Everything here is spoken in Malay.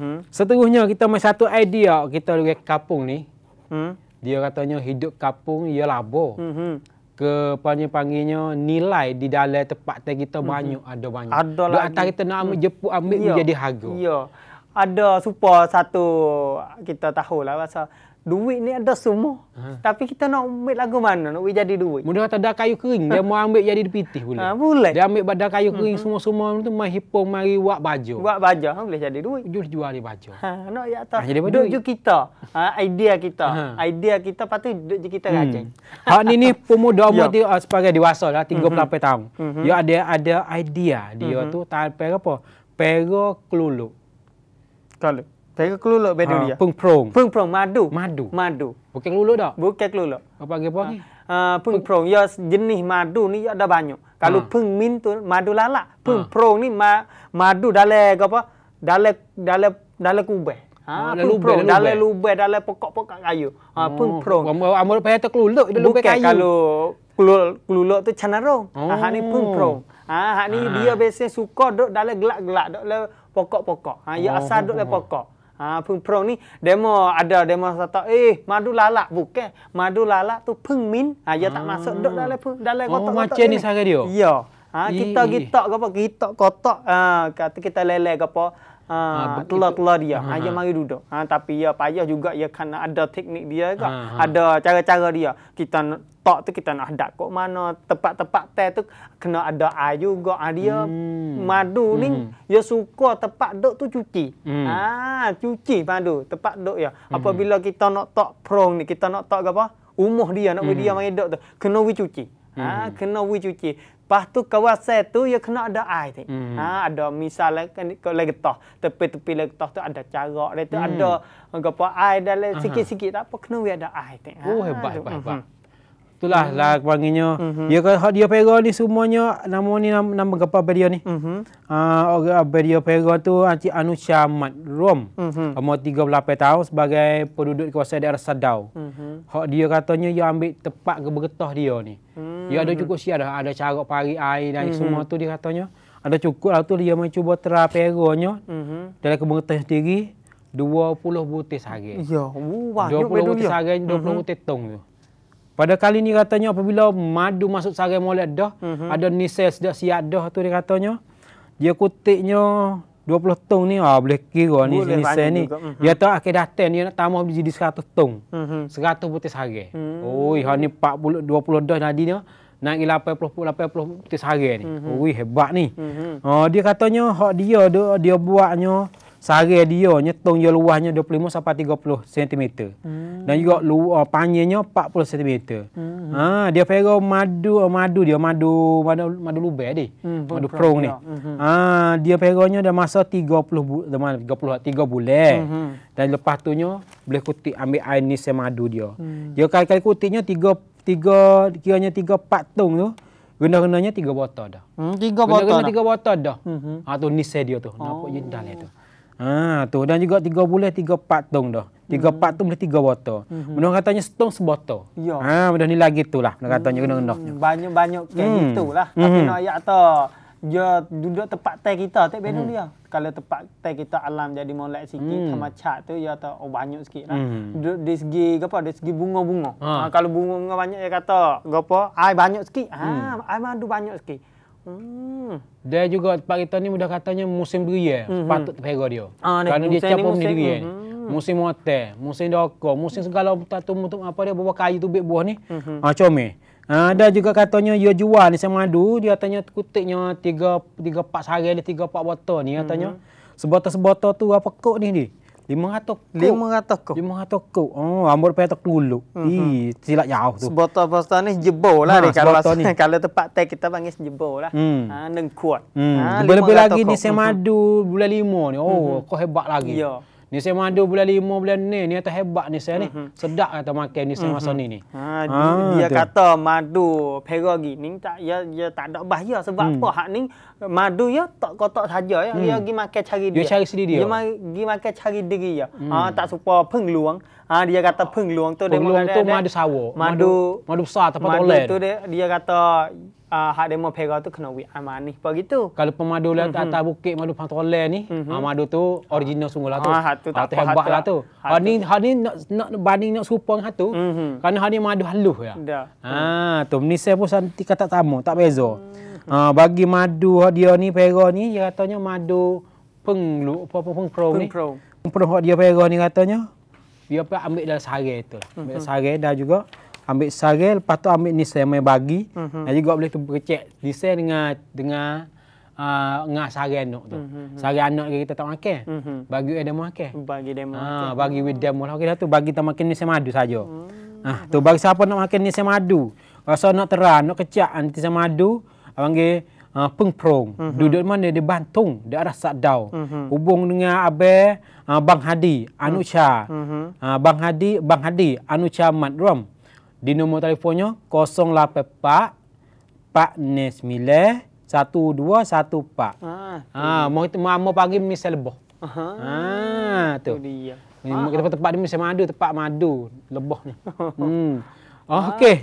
-hmm. Seterusnya kita main satu idea kita pergi kapung ni. Hmm. Dia katanya hidup kapung ia labo. Hmm. Ke panggil panggilnya nilai di dalam tempat kita mm -hmm. banyak ada banyak. Ada lagi. Atas kita nak ambil mm. jepu ambil yeah. menjadi harga. Ya. Yeah. Ada supaya satu kita tahulah rasa Duit ni ada semua. Ha. Tapi kita nak ambil lagu mana nak buat jadi duit? Mudah kata dah kayu kering, dia ha. mau ambil jadi pitih boleh. Ha, boleh. Dia ambil badan kayu kering semua-semua mm-hmm. tu mai hipong mari buat baja. Buat baja ha, boleh jadi duit. Jual jual di baja. Ha, nak ya tak. Ah, jadi duit duit. kita. Ha, idea kita. Ha. Idea kita patut duit kita hmm. rajin. Ha ni ni pemuda umur ya. dia uh, sebagai dewasa lah 38 mm-hmm. tahun. Mm-hmm. Dia ada ada idea dia mm-hmm. tu tak apa. Pera kelulu. Kalau saya ke kelulut bedu ha, dia. Ya? Pung prong. Pung prong madu. Madu. Madu. Bukan kelulut dah. Bukan kelulut. Apa panggil apa ni? Uh, pung prong ya jenis madu ni ada banyak. Kalau pung min tu madu lalak. Pung ha. prong ni madu dalam apa? Dalam dalam dalam kubeh. Ha, oh, pun dalam lubeh, dalam pokok-pokok kayu. Ha, oh. pun prong. Amur payah tu keluluk, dia lubeh kayu. Bukan kalau kelul, keluluk tu canarong. Oh. Ha, ni pun prong. Ha, ha, ni dia biasanya suka duduk dalam gelak-gelak, duduk dalam pokok-pokok. Ha, ya oh, asal duduk dalam oh, oh. pokok. Ha, peng prong ni demo ada demo kata, eh madu lalak bukan madu lalak tu peng min ha, dia ah. tak masuk duk dalam pun dalam oh, kotak macam ni sangat dia ya ha, kita kita apa kita kotak ha, kata kita lele apa ha, ah, keluar-keluar dia. Ha, ha dia ha. mari duduk. Ha, tapi ya payah juga ya kan ada teknik dia juga. Ha, ha. Ada cara-cara dia. Kita tok tu kita nak hadap kok mana. Tepat-tepat teh tu kena ada air juga. Ha, dia hmm. madu ni hmm. dia suka tepat duduk tu cuci. Hmm. Ha, cuci madu. Tepat duduk ya. Hmm. Apabila kita nak tok prong ni. Kita nak tok apa? Umuh dia nak hmm. dia mari duduk tu. Kena wicuci. Ha, hmm. kena wicuci. Lepas tu kawasan tu ya kena ada air ni. Hmm. Ha, ada misal lagi toh. Kan, tepi-tepi lagi toh tu ada carak dia tu. Hmm. Ada apa air dalam sikit-sikit tak apa. Kena ada air tu. Ha, oh hebat, hebat, hebat. Hmm. Itulah hmm. lah panggilnya. Mhm. Ya, dia mm -hmm. dia pera ni semuanya nama ni nama, nama apa beria ni. Mm -hmm. uh, ah, beria pera tu Encik Anu Syamad Rom. Mm -hmm. Umur 38 tahun sebagai penduduk kawasan daerah Sadau. Mm -hmm. dia katanya dia ambil tepat ke dia ni. Mhm. Dia ada hmm. cukup siar dah. Ada carok pari air dan mm-hmm. semua tu dia katanya. Ada cukup lah tu dia mencuba teraperonya. Mm-hmm. Dalam kebengkutan sendiri, 20 butir sehari. Ya, oh, wah. 20 butir sehari, 20 mm-hmm. butir tong tu. Pada kali ni katanya apabila madu masuk sarai molek dah, mm-hmm. ada nisel sedap siap dah tu dia katanya. Dia kutiknya 20 tong ni ah boleh kira ni sini ni. mm Dia tahu akhir datang dia nak tambah jadi 100 tong. Mm-hmm. 100 butir sehari. Mm-hmm. Oi, ha ni 40 20 dah tadi ni naik 80 80 butir sehari ni. Mm-hmm. Oi, hebat ni. Mm-hmm. Ah, dia katanya hak dia, dia buatnya Sara dia nyetong dia luasnya 25 sampai 30 cm. Hmm. Dan juga luar panjangnya 40 cm. Hmm. Ha, dia pera madu uh, madu dia madu madu madu lubeh dia. Hmm. Madu prong ni. Hmm. Ha, dia peranya dah masa 30 bu, 30 3 bulan. Hmm, hmm. Dan lepas tu nya boleh kutik ambil air ni sama madu dia. Hmm. Dia kali-kali kutiknya 3 3 kiranya 3 4 tong tu. Guna-gunanya tiga botol dah. Hmm, tiga botol guna gunanya tiga botol dah. Hmm. hmm. Ha tu ni dia tu. Oh. Nampak jendal dia tu. Hmm. Ah tu dan juga tiga boleh tiga patung dah. Tiga hmm. patung boleh tiga botol. Hmm. Mereka katanya setong sebotol. Ya. Ha, mudah ni lagi tu lah. Mereka katanya hmm. kena Banyak-banyak kayak hmm. gitu lah. Tapi hmm. nak ayak tu. Dia duduk tempat teh kita. Tak benar hmm. dia. Kalau tempat teh kita alam jadi molek sikit. Hmm. Sama cat tu. Ya tu oh, banyak sikit lah. Hmm. Duduk di segi apa? Di segi bunga-bunga. Ha. ha. kalau bunga-bunga banyak dia kata. Apa? Air banyak sikit. Ha. Hmm. Air madu banyak sikit. Hmm. Dia juga Pak kita ni mudah katanya musim beri ya. Mm-hmm. Patut terpera dia. Ah, Kerana dia capa pun diri ya. Musim mote, mhm. musim doko, musim segala tu untuk apa dia bawa kayu tu bib buah ni. Mm-hmm. Ah, comel. Ah, ada juga katanya dia jual ni sama madu, dia tanya kutiknya 3 3 4 sehari ni 3 4 botol ni katanya. Mm-hmm. Sebotol-sebotol tu apa kok ni ni? 500 kok. 500 kok. 500 kok. Oh, rambut payah tak dulu. Mm-hmm. Ih, silap jauh tu. Sebotol pasta ni jebol lah. Ha, kalau ni. Kalau tempat teh kita panggil jebol lah. Hmm. Ha, neng kuat. Hmm. Ha, lebih lagi kok. di Semadu bulan 5 ni. Oh, mm kau hebat lagi. Ya. Ni saya madu bulan lima bulan ni. Ni atas hebat ni saya ni. Mhm. Sedap atas makan ni saya mhm. masa ni ni. Ha, dia, ha, dia kata madu peragi ni tak ya, ya tak ada bahaya. Sebab hmm. apa hak ni madu ya tak kotak saja ya. Hmm. Dia pergi makan cari dia. Dia cari sendiri dia. Dia pergi makan cari diri ya. Hmm. Ha, tak suka pengluang. Ha, dia kata pengluang tu. Pengluang tu madu sawo. Madu, madu besar tempat madu oleh. Madu tu dia kata uh, hak demo Perak tu kena wi aman ni. Apa Kalau pemadu lah mm-hmm. atas bukit madu pantolan ni, mm-hmm. madu tu original ah. sungguh lah tu. Ah, hak tu ah, tak hatu lah, lah tu. Ha ni ha ni nak nak banding nak serupa dengan tu. mm Kerana ha ni madu halus ya. Lah. Ha ah, tu saya pun santi kata tamu, tak beza. Mm-hmm. Ah, bagi madu dia ni Perak ni dia katanya madu penglu apa apa pun pro ni. Pro. Pro dia Perak ni katanya. Dia pun ambil dalam sarai tu. Lah. Ambil mm-hmm. sarai dah juga ambil sarel lepas tu ambil ni saya main bagi mm-hmm. jadi juga boleh tu check design dengan dengan uh, dengan sarel anak tu mm-hmm. Mhm. sarel anak kita tak makan mm-hmm. bagi dia demo makan bagi demo ha, ah, okay. bagi with oh. demo lah okay, tu bagi tak makan ni saya madu saja mm-hmm. ah tu bagi siapa nak makan ni saya madu rasa nak terang nak kecak nanti saya madu abang ke uh, ah, pengprong mm-hmm. duduk mana dia bantung dia arah sadau mm-hmm. hubung dengan abe uh, bang hadi anucha mm-hmm. uh, bang hadi bang hadi anucha madrom di nombor telefonnya 084 489 1214. Ha. ah mau pagi mesti lebah. ah tu. Dia. Kita tempat ni mesti madu tempat madu lebah ni. hmm. Ah, Okey.